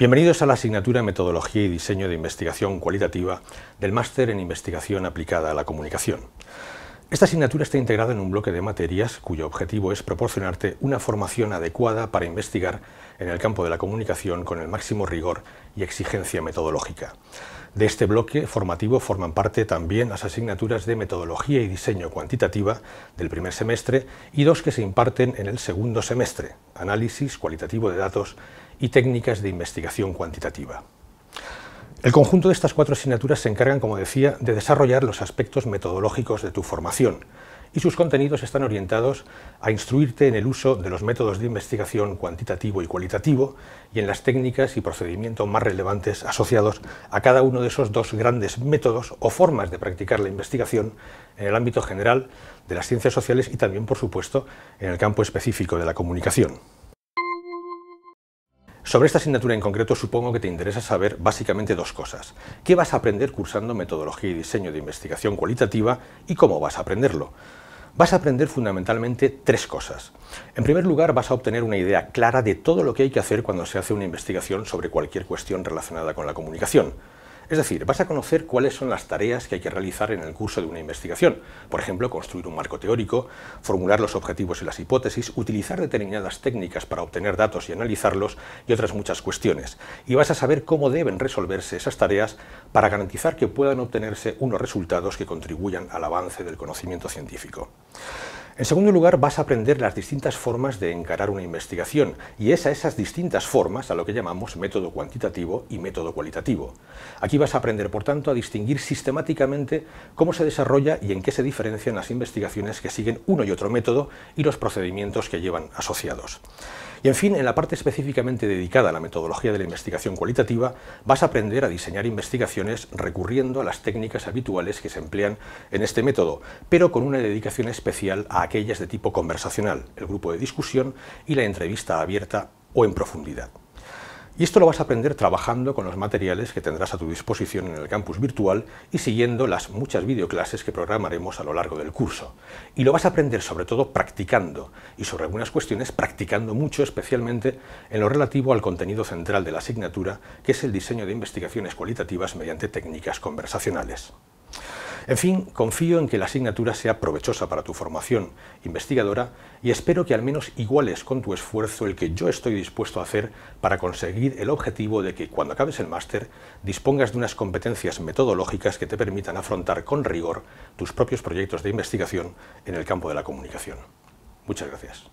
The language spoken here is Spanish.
Bienvenidos a la asignatura Metodología y Diseño de Investigación Cualitativa del Máster en Investigación Aplicada a la Comunicación. Esta asignatura está integrada en un bloque de materias cuyo objetivo es proporcionarte una formación adecuada para investigar en el campo de la comunicación con el máximo rigor y exigencia metodológica. De este bloque formativo forman parte también las asignaturas de metodología y diseño cuantitativa del primer semestre y dos que se imparten en el segundo semestre, análisis cualitativo de datos y técnicas de investigación cuantitativa. El conjunto de estas cuatro asignaturas se encargan, como decía, de desarrollar los aspectos metodológicos de tu formación y sus contenidos están orientados a instruirte en el uso de los métodos de investigación cuantitativo y cualitativo y en las técnicas y procedimientos más relevantes asociados a cada uno de esos dos grandes métodos o formas de practicar la investigación en el ámbito general de las ciencias sociales y también, por supuesto, en el campo específico de la comunicación. Sobre esta asignatura en concreto supongo que te interesa saber básicamente dos cosas. ¿Qué vas a aprender cursando metodología y diseño de investigación cualitativa y cómo vas a aprenderlo? Vas a aprender fundamentalmente tres cosas. En primer lugar, vas a obtener una idea clara de todo lo que hay que hacer cuando se hace una investigación sobre cualquier cuestión relacionada con la comunicación. Es decir, vas a conocer cuáles son las tareas que hay que realizar en el curso de una investigación. Por ejemplo, construir un marco teórico, formular los objetivos y las hipótesis, utilizar determinadas técnicas para obtener datos y analizarlos y otras muchas cuestiones. Y vas a saber cómo deben resolverse esas tareas para garantizar que puedan obtenerse unos resultados que contribuyan al avance del conocimiento científico. En segundo lugar, vas a aprender las distintas formas de encarar una investigación, y es a esas distintas formas a lo que llamamos método cuantitativo y método cualitativo. Aquí vas a aprender, por tanto, a distinguir sistemáticamente cómo se desarrolla y en qué se diferencian las investigaciones que siguen uno y otro método y los procedimientos que llevan asociados. Y en fin, en la parte específicamente dedicada a la metodología de la investigación cualitativa, vas a aprender a diseñar investigaciones recurriendo a las técnicas habituales que se emplean en este método, pero con una dedicación especial a aquellas de tipo conversacional, el grupo de discusión y la entrevista abierta o en profundidad. Y esto lo vas a aprender trabajando con los materiales que tendrás a tu disposición en el campus virtual y siguiendo las muchas videoclases que programaremos a lo largo del curso. Y lo vas a aprender sobre todo practicando, y sobre algunas cuestiones practicando mucho, especialmente en lo relativo al contenido central de la asignatura, que es el diseño de investigaciones cualitativas mediante técnicas conversacionales. En fin, confío en que la asignatura sea provechosa para tu formación investigadora y espero que al menos iguales con tu esfuerzo el que yo estoy dispuesto a hacer para conseguir el objetivo de que cuando acabes el máster dispongas de unas competencias metodológicas que te permitan afrontar con rigor tus propios proyectos de investigación en el campo de la comunicación. Muchas gracias.